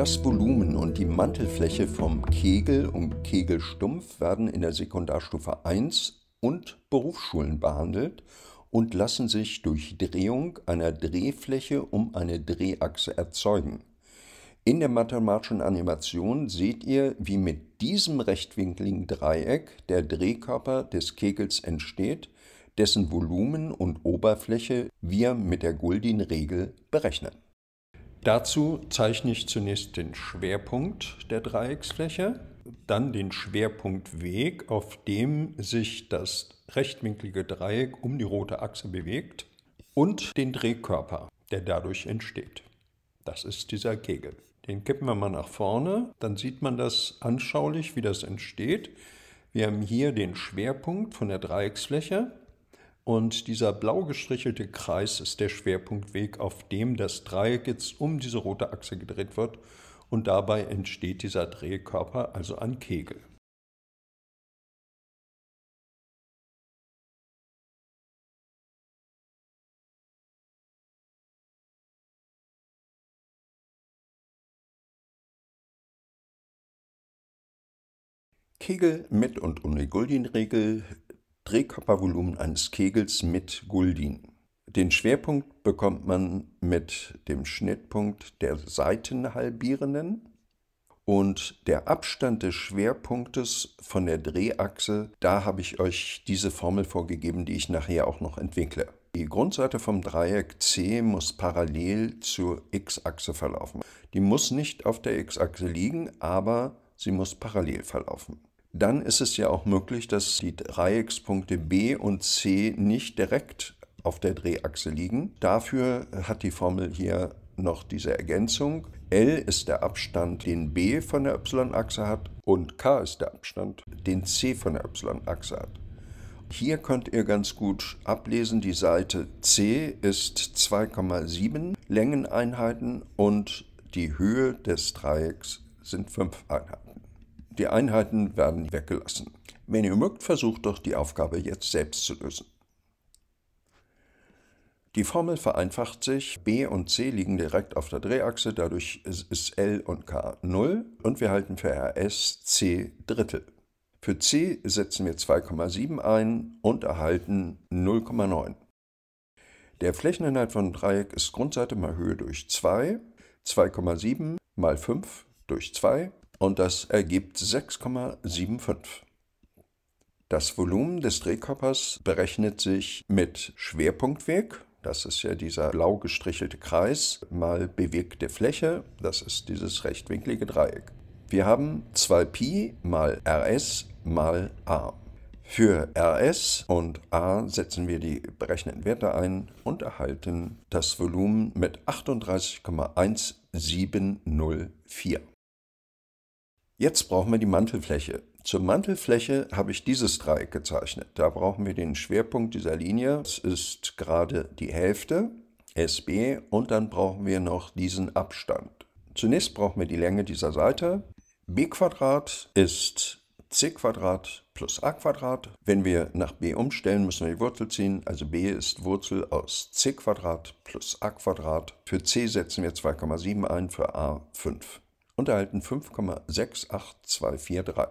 Das Volumen und die Mantelfläche vom Kegel und Kegelstumpf werden in der Sekundarstufe 1 und Berufsschulen behandelt und lassen sich durch Drehung einer Drehfläche um eine Drehachse erzeugen. In der mathematischen Animation seht ihr, wie mit diesem rechtwinkligen Dreieck der Drehkörper des Kegels entsteht, dessen Volumen und Oberfläche wir mit der Guldin-Regel berechnen. Dazu zeichne ich zunächst den Schwerpunkt der Dreiecksfläche, dann den Schwerpunktweg, auf dem sich das rechtwinklige Dreieck um die rote Achse bewegt und den Drehkörper, der dadurch entsteht. Das ist dieser Kegel. Den kippen wir mal nach vorne, dann sieht man das anschaulich, wie das entsteht. Wir haben hier den Schwerpunkt von der Dreiecksfläche und dieser blau gestrichelte Kreis ist der Schwerpunktweg, auf dem das Dreieck jetzt um diese rote Achse gedreht wird. Und dabei entsteht dieser Drehkörper, also ein Kegel. Kegel mit und ohne Guldin-Regel Drehkörpervolumen eines Kegels mit Guldin. Den Schwerpunkt bekommt man mit dem Schnittpunkt der Seitenhalbierenden und der Abstand des Schwerpunktes von der Drehachse, da habe ich euch diese Formel vorgegeben, die ich nachher auch noch entwickle. Die Grundseite vom Dreieck C muss parallel zur x-Achse verlaufen. Die muss nicht auf der x-Achse liegen, aber sie muss parallel verlaufen dann ist es ja auch möglich, dass die Dreieckspunkte B und C nicht direkt auf der Drehachse liegen. Dafür hat die Formel hier noch diese Ergänzung. L ist der Abstand, den B von der Y-Achse hat und K ist der Abstand, den C von der Y-Achse hat. Hier könnt ihr ganz gut ablesen, die Seite C ist 2,7 Längeneinheiten und die Höhe des Dreiecks sind 5 Einheiten. Die Einheiten werden weggelassen. Wenn ihr mögt, versucht doch die Aufgabe jetzt selbst zu lösen. Die Formel vereinfacht sich. B und C liegen direkt auf der Drehachse, dadurch ist L und K 0 und wir halten für RS C Drittel. Für C setzen wir 2,7 ein und erhalten 0,9. Der Flächeninhalt von Dreieck ist Grundseite mal Höhe durch 2, 2,7 mal 5 durch 2 und das ergibt 6,75. Das Volumen des Drehkörpers berechnet sich mit Schwerpunktweg, das ist ja dieser blau gestrichelte Kreis, mal bewegte Fläche, das ist dieses rechtwinklige Dreieck. Wir haben 2π mal rs mal a. Für rs und a setzen wir die berechneten Werte ein und erhalten das Volumen mit 38,1704. Jetzt brauchen wir die Mantelfläche. Zur Mantelfläche habe ich dieses Dreieck gezeichnet. Da brauchen wir den Schwerpunkt dieser Linie. Das ist gerade die Hälfte, SB, und dann brauchen wir noch diesen Abstand. Zunächst brauchen wir die Länge dieser Seite. b ist c plus a. Wenn wir nach b umstellen, müssen wir die Wurzel ziehen. Also b ist Wurzel aus c plus a. Für c setzen wir 2,7 ein, für a 5 und erhalten 5,68243.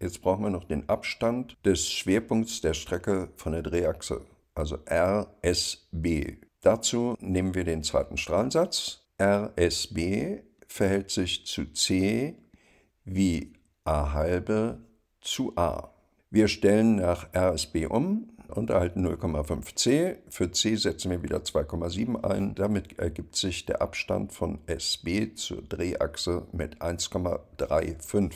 Jetzt brauchen wir noch den Abstand des Schwerpunkts der Strecke von der Drehachse, also RSB. Dazu nehmen wir den zweiten Strahlensatz. RSB verhält sich zu C wie a halbe zu a. Wir stellen nach RSB um, und erhalten 0,5c. Für c setzen wir wieder 2,7 ein. Damit ergibt sich der Abstand von SB zur Drehachse mit 1,35.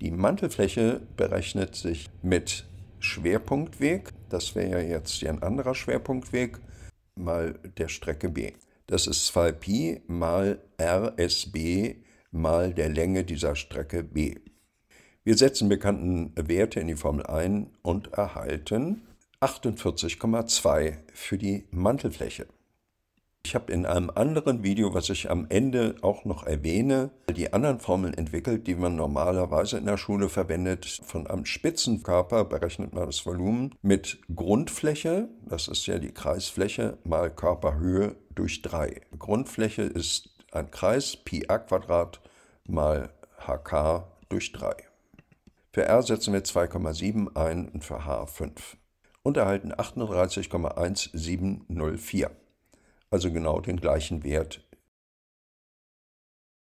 Die Mantelfläche berechnet sich mit Schwerpunktweg, das wäre ja jetzt ein anderer Schwerpunktweg, mal der Strecke B. Das ist 2pi mal RSB mal der Länge dieser Strecke B. Wir setzen bekannten Werte in die Formel ein und erhalten 48,2 für die Mantelfläche. Ich habe in einem anderen Video, was ich am Ende auch noch erwähne, die anderen Formeln entwickelt, die man normalerweise in der Schule verwendet. Von einem Spitzenkörper berechnet man das Volumen mit Grundfläche, das ist ja die Kreisfläche, mal Körperhöhe durch 3. Grundfläche ist ein Kreis, Pi a Quadrat mal hk durch 3. Für R setzen wir 2,7 ein und für H 5. Und erhalten 38,1704. Also genau den gleichen Wert.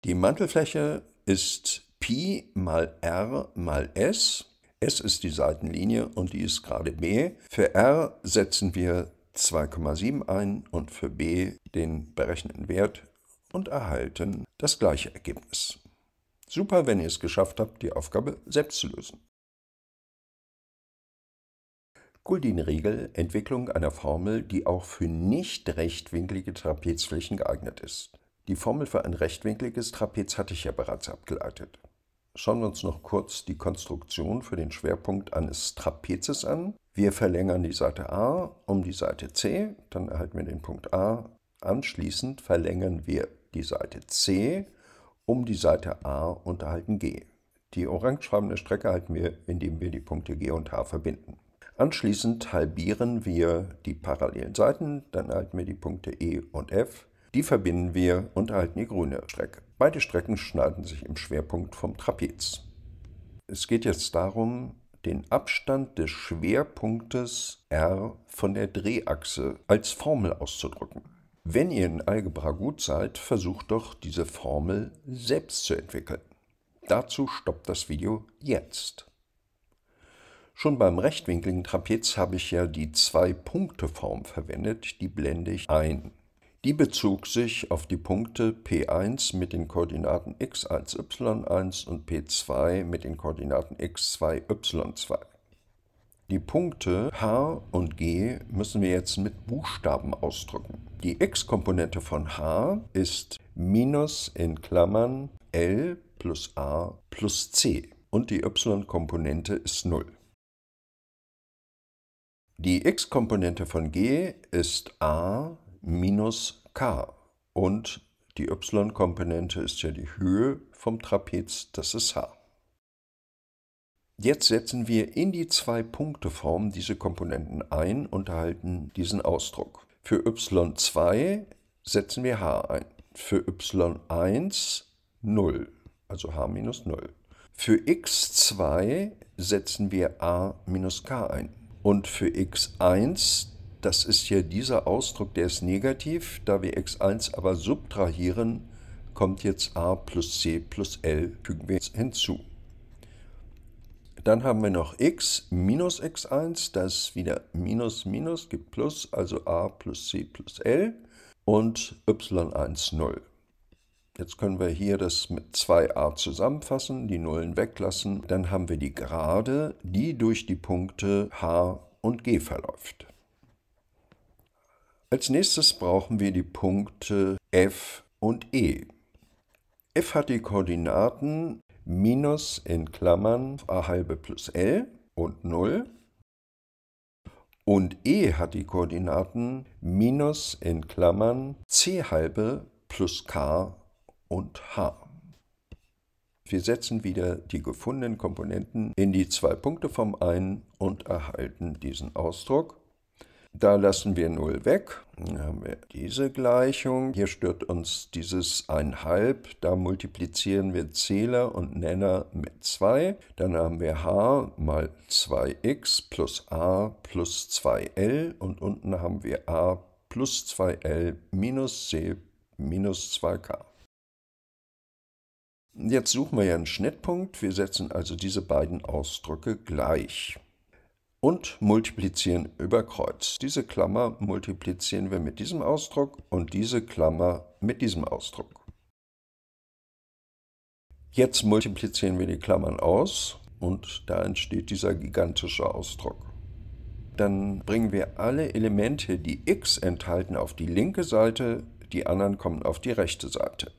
Die Mantelfläche ist Pi mal R mal S. S ist die Seitenlinie und die ist gerade B. Für R setzen wir 2,7 ein und für B den berechneten Wert und erhalten das gleiche Ergebnis. Super, wenn ihr es geschafft habt, die Aufgabe selbst zu lösen. Guldin-Regel, Entwicklung einer Formel, die auch für nicht rechtwinklige Trapezflächen geeignet ist. Die Formel für ein rechtwinkliges Trapez hatte ich ja bereits abgeleitet. Schauen wir uns noch kurz die Konstruktion für den Schwerpunkt eines Trapezes an. Wir verlängern die Seite A um die Seite C, dann erhalten wir den Punkt A. Anschließend verlängern wir die Seite C um die Seite A unterhalten G. Die orangefarbene Strecke halten wir, indem wir die Punkte G und H verbinden. Anschließend halbieren wir die parallelen Seiten, dann halten wir die Punkte E und F. Die verbinden wir und erhalten die grüne Strecke. Beide Strecken schneiden sich im Schwerpunkt vom Trapez. Es geht jetzt darum, den Abstand des Schwerpunktes R von der Drehachse als Formel auszudrücken. Wenn ihr in Algebra gut seid, versucht doch diese Formel selbst zu entwickeln. Dazu stoppt das Video jetzt. Schon beim rechtwinkligen Trapez habe ich ja die Zwei-Punkte-Form verwendet, die blende ich ein. Die bezog sich auf die Punkte P1 mit den Koordinaten x1, y1 und P2 mit den Koordinaten x2, y2. Die Punkte h und g müssen wir jetzt mit Buchstaben ausdrücken. Die x-Komponente von h ist minus in Klammern l plus a plus c und die y-Komponente ist 0. Die x-Komponente von g ist a minus k und die y-Komponente ist ja die Höhe vom Trapez, das ist h. Jetzt setzen wir in die Zwei-Punkte-Form diese Komponenten ein und erhalten diesen Ausdruck. Für y2 setzen wir h ein. Für y1 0, also h minus 0. Für x2 setzen wir a minus k ein. Und für x1, das ist ja dieser Ausdruck, der ist negativ, da wir x1 aber subtrahieren, kommt jetzt a plus c plus l, fügen wir hinzu. Dann haben wir noch x minus x1, das wieder minus minus gibt plus, also a plus c plus l und y1 0. Jetzt können wir hier das mit 2a zusammenfassen, die Nullen weglassen. Dann haben wir die Gerade, die durch die Punkte h und g verläuft. Als nächstes brauchen wir die Punkte f und e. f hat die Koordinaten minus in Klammern a halbe plus L und 0. Und E hat die Koordinaten minus in Klammern C halbe plus K und H. Wir setzen wieder die gefundenen Komponenten in die zwei Punkte Form ein und erhalten diesen Ausdruck da lassen wir 0 weg. Dann haben wir diese Gleichung. Hier stört uns dieses 1,5. Da multiplizieren wir Zähler und Nenner mit 2. Dann haben wir h mal 2x plus a plus 2l. Und unten haben wir a plus 2l minus c minus 2k. Jetzt suchen wir ja einen Schnittpunkt. Wir setzen also diese beiden Ausdrücke gleich und multiplizieren über Kreuz. Diese Klammer multiplizieren wir mit diesem Ausdruck und diese Klammer mit diesem Ausdruck. Jetzt multiplizieren wir die Klammern aus und da entsteht dieser gigantische Ausdruck. Dann bringen wir alle Elemente, die x enthalten, auf die linke Seite, die anderen kommen auf die rechte Seite.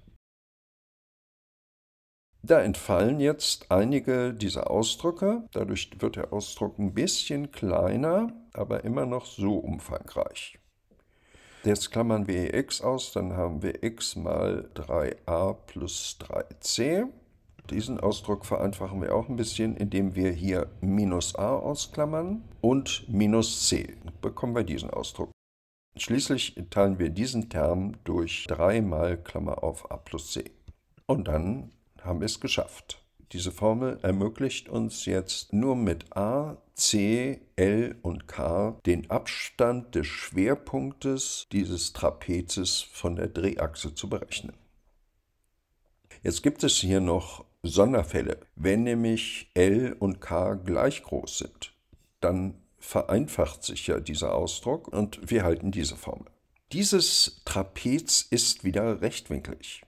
Da entfallen jetzt einige dieser Ausdrücke. Dadurch wird der Ausdruck ein bisschen kleiner, aber immer noch so umfangreich. Jetzt klammern wir x aus, dann haben wir x mal 3a plus 3c. Diesen Ausdruck vereinfachen wir auch ein bisschen, indem wir hier minus a ausklammern und minus c. Dann bekommen wir diesen Ausdruck. Schließlich teilen wir diesen Term durch 3 mal Klammer auf a plus c. Und dann haben es geschafft. Diese Formel ermöglicht uns jetzt nur mit A, C, L und K den Abstand des Schwerpunktes dieses Trapezes von der Drehachse zu berechnen. Jetzt gibt es hier noch Sonderfälle. Wenn nämlich L und K gleich groß sind, dann vereinfacht sich ja dieser Ausdruck und wir halten diese Formel. Dieses Trapez ist wieder rechtwinklig.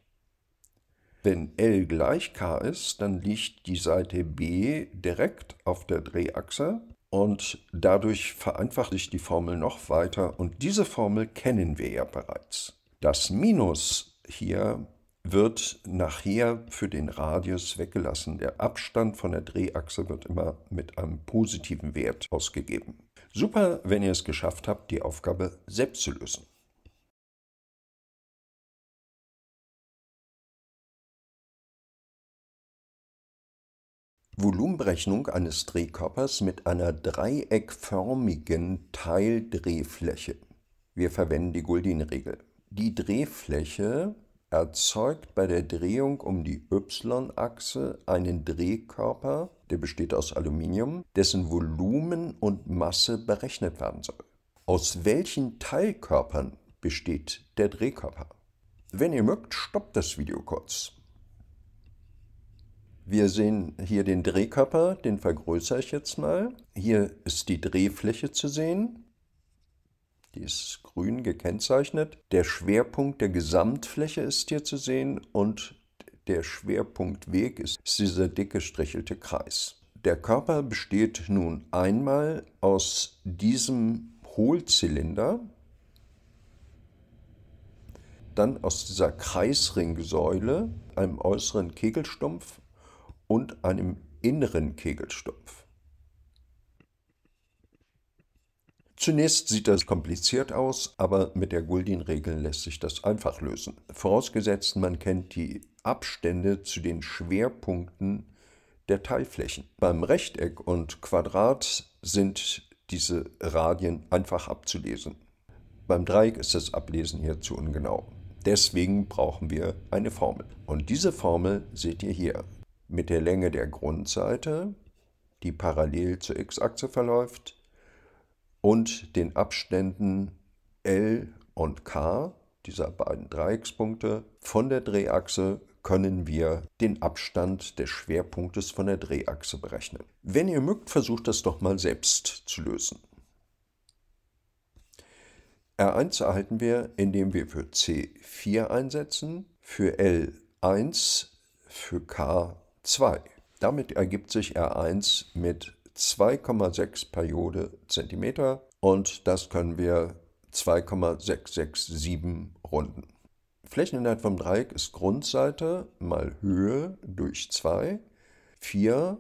Wenn L gleich k ist, dann liegt die Seite B direkt auf der Drehachse und dadurch vereinfacht sich die Formel noch weiter und diese Formel kennen wir ja bereits. Das Minus hier wird nachher für den Radius weggelassen. Der Abstand von der Drehachse wird immer mit einem positiven Wert ausgegeben. Super, wenn ihr es geschafft habt, die Aufgabe selbst zu lösen. Volumenberechnung eines Drehkörpers mit einer dreieckförmigen Teildrehfläche. Wir verwenden die Guldin-Regel. Die Drehfläche erzeugt bei der Drehung um die y-Achse einen Drehkörper, der besteht aus Aluminium, dessen Volumen und Masse berechnet werden soll. Aus welchen Teilkörpern besteht der Drehkörper? Wenn ihr mögt, stoppt das Video kurz. Wir sehen hier den Drehkörper, den vergrößere ich jetzt mal. Hier ist die Drehfläche zu sehen. Die ist grün gekennzeichnet. Der Schwerpunkt der Gesamtfläche ist hier zu sehen und der Schwerpunktweg ist, dieser dick gestrichelte Kreis. Der Körper besteht nun einmal aus diesem Hohlzylinder, dann aus dieser Kreisringsäule, einem äußeren Kegelstumpf und einem inneren Kegelstumpf. Zunächst sieht das kompliziert aus, aber mit der Guldin-Regel lässt sich das einfach lösen. Vorausgesetzt, man kennt die Abstände zu den Schwerpunkten der Teilflächen. Beim Rechteck und Quadrat sind diese Radien einfach abzulesen. Beim Dreieck ist das Ablesen hier zu ungenau. Deswegen brauchen wir eine Formel. Und diese Formel seht ihr hier mit der Länge der Grundseite, die parallel zur x-Achse verläuft, und den Abständen L und K, dieser beiden Dreieckspunkte, von der Drehachse können wir den Abstand des Schwerpunktes von der Drehachse berechnen. Wenn ihr mögt, versucht das doch mal selbst zu lösen. R1 erhalten wir, indem wir für C4 einsetzen, für L1, für K 2. Damit ergibt sich R1 mit 2,6 Periode Zentimeter und das können wir 2,667 runden. Flächeninhalt vom Dreieck ist Grundseite mal Höhe durch 2, 4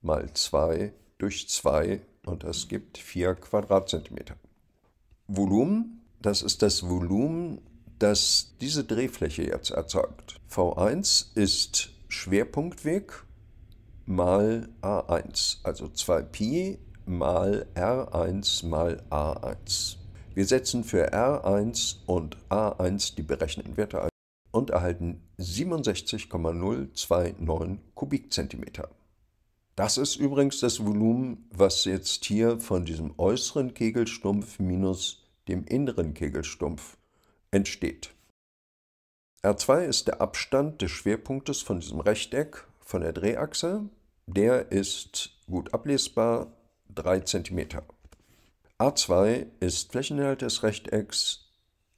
mal 2 durch 2 und das gibt 4 Quadratzentimeter. Volumen, das ist das Volumen, das diese Drehfläche jetzt erzeugt. V1 ist Schwerpunktweg mal A1, also 2Pi mal R1 mal A1. Wir setzen für R1 und A1 die berechneten Werte ein und erhalten 67,029 Kubikzentimeter. Das ist übrigens das Volumen, was jetzt hier von diesem äußeren Kegelstumpf minus dem inneren Kegelstumpf entsteht. R2 ist der Abstand des Schwerpunktes von diesem Rechteck von der Drehachse. Der ist gut ablesbar 3 cm. A2 ist Flächeninhalt des Rechtecks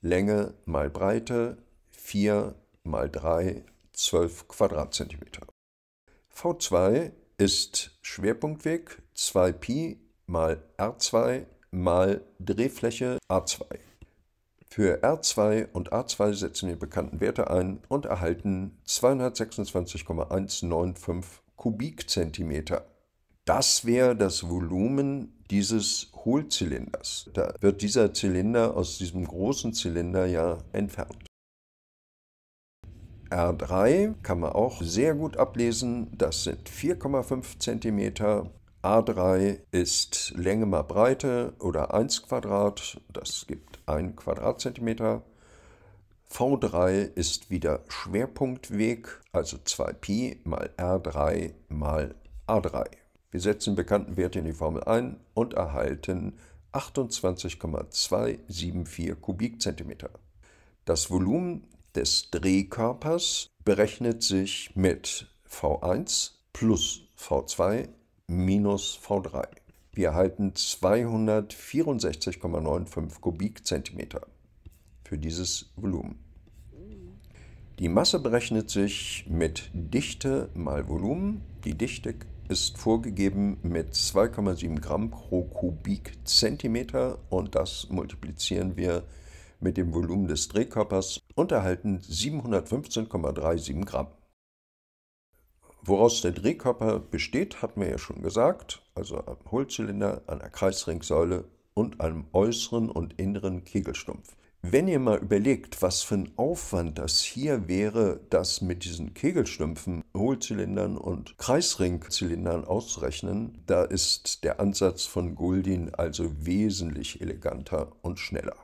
Länge mal Breite 4 mal 3 12 Quadratzentimeter. V2 ist Schwerpunktweg 2pi mal R2 mal Drehfläche A2. Für R2 und A2 setzen wir bekannten Werte ein und erhalten 226,195 Kubikzentimeter. Das wäre das Volumen dieses Hohlzylinders. Da wird dieser Zylinder aus diesem großen Zylinder ja entfernt. R3 kann man auch sehr gut ablesen. Das sind 4,5 cm A3 ist Länge mal Breite oder 1 Quadrat, das gibt 1 Quadratzentimeter. V3 ist wieder Schwerpunktweg, also 2Pi mal R3 mal A3. Wir setzen bekannten Werte in die Formel ein und erhalten 28,274 Kubikzentimeter. Das Volumen des Drehkörpers berechnet sich mit V1 plus V2 minus V3. Wir erhalten 264,95 Kubikzentimeter für dieses Volumen. Die Masse berechnet sich mit Dichte mal Volumen. Die Dichte ist vorgegeben mit 2,7 Gramm pro Kubikzentimeter und das multiplizieren wir mit dem Volumen des Drehkörpers und erhalten 715,37 Gramm. Woraus der Drehkörper besteht, hatten wir ja schon gesagt, also am Hohlzylinder, an einer Kreisringsäule und einem äußeren und inneren Kegelstumpf. Wenn ihr mal überlegt, was für ein Aufwand das hier wäre, das mit diesen Kegelstümpfen, Hohlzylindern und Kreisringzylindern auszurechnen, da ist der Ansatz von Guldin also wesentlich eleganter und schneller.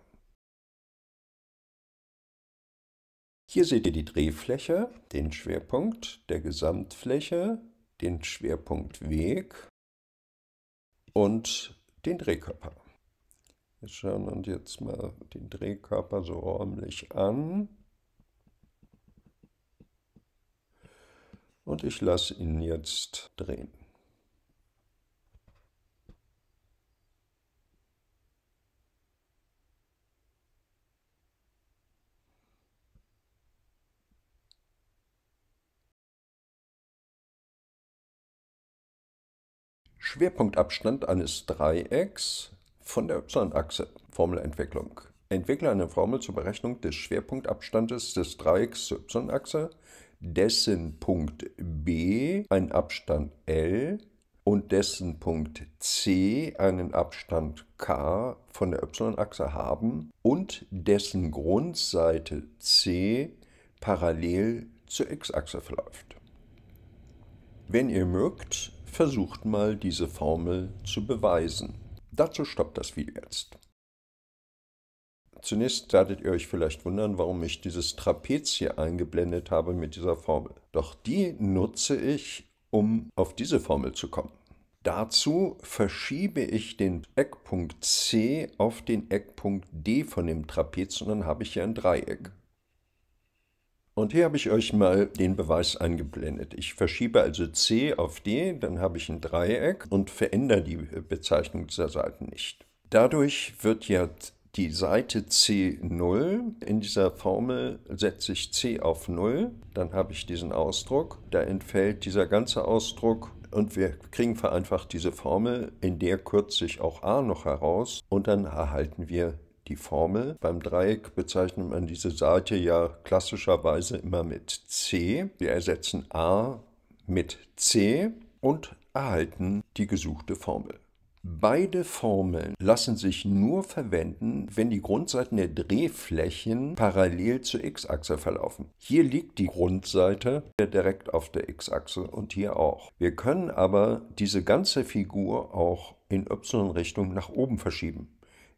Hier seht ihr die Drehfläche, den Schwerpunkt der Gesamtfläche, den Schwerpunktweg und den Drehkörper. Wir schauen uns jetzt mal den Drehkörper so räumlich an. Und ich lasse ihn jetzt drehen. Schwerpunktabstand eines Dreiecks von der y-Achse. Formelentwicklung. Entwickle eine Formel zur Berechnung des Schwerpunktabstandes des Dreiecks zur y-Achse, dessen Punkt B einen Abstand L und dessen Punkt C einen Abstand K von der y-Achse haben und dessen Grundseite C parallel zur x-Achse verläuft. Wenn ihr mögt, versucht mal, diese Formel zu beweisen. Dazu stoppt das Video jetzt. Zunächst werdet ihr euch vielleicht wundern, warum ich dieses Trapez hier eingeblendet habe mit dieser Formel. Doch die nutze ich, um auf diese Formel zu kommen. Dazu verschiebe ich den Eckpunkt C auf den Eckpunkt D von dem Trapez und dann habe ich hier ein Dreieck. Und hier habe ich euch mal den Beweis eingeblendet. Ich verschiebe also C auf D, dann habe ich ein Dreieck und verändere die Bezeichnung dieser Seiten nicht. Dadurch wird ja die Seite C0, in dieser Formel setze ich C auf 0, dann habe ich diesen Ausdruck, da entfällt dieser ganze Ausdruck und wir kriegen vereinfacht diese Formel, in der kürze ich auch A noch heraus und dann erhalten wir die Formel. Beim Dreieck bezeichnet man diese Seite ja klassischerweise immer mit C. Wir ersetzen A mit C und erhalten die gesuchte Formel. Beide Formeln lassen sich nur verwenden, wenn die Grundseiten der Drehflächen parallel zur x-Achse verlaufen. Hier liegt die Grundseite direkt auf der x-Achse und hier auch. Wir können aber diese ganze Figur auch in y-Richtung nach oben verschieben.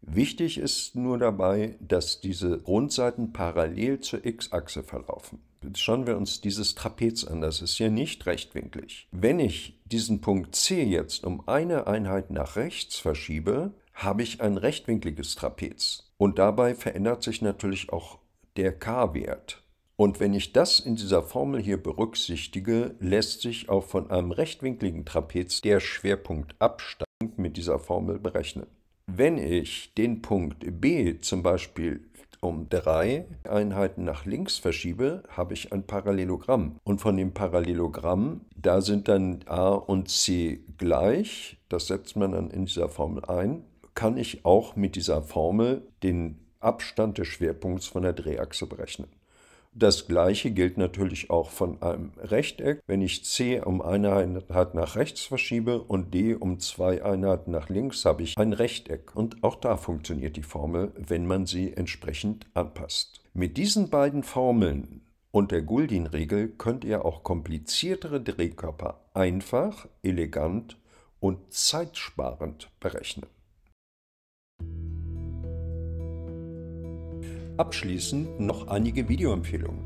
Wichtig ist nur dabei, dass diese Rundseiten parallel zur x-Achse verlaufen. Jetzt schauen wir uns dieses Trapez an, das ist hier nicht rechtwinklig. Wenn ich diesen Punkt C jetzt um eine Einheit nach rechts verschiebe, habe ich ein rechtwinkliges Trapez. Und dabei verändert sich natürlich auch der k-Wert. Und wenn ich das in dieser Formel hier berücksichtige, lässt sich auch von einem rechtwinkligen Trapez der Schwerpunktabstand mit dieser Formel berechnen. Wenn ich den Punkt B zum Beispiel um drei Einheiten nach links verschiebe, habe ich ein Parallelogramm. Und von dem Parallelogramm, da sind dann A und C gleich. Das setzt man dann in dieser Formel ein. Kann ich auch mit dieser Formel den Abstand des Schwerpunkts von der Drehachse berechnen. Das gleiche gilt natürlich auch von einem Rechteck. Wenn ich C um eine Einheit nach rechts verschiebe und D um zwei Einheiten nach links, habe ich ein Rechteck. Und auch da funktioniert die Formel, wenn man sie entsprechend anpasst. Mit diesen beiden Formeln und der Guldin-Regel könnt ihr auch kompliziertere Drehkörper einfach, elegant und zeitsparend berechnen. Abschließend noch einige Videoempfehlungen.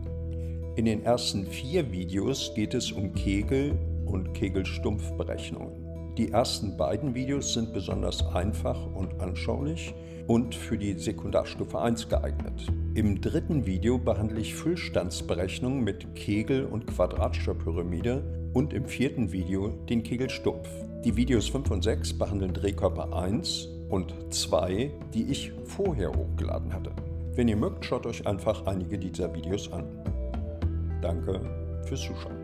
In den ersten vier Videos geht es um Kegel und Kegelstumpfberechnungen. Die ersten beiden Videos sind besonders einfach und anschaulich und für die Sekundarstufe 1 geeignet. Im dritten Video behandle ich Füllstandsberechnungen mit Kegel und quadratischer Pyramide und im vierten Video den Kegelstumpf. Die Videos 5 und 6 behandeln Drehkörper 1 und 2, die ich vorher hochgeladen hatte. Wenn ihr mögt, schaut euch einfach einige dieser Videos an. Danke fürs Zuschauen.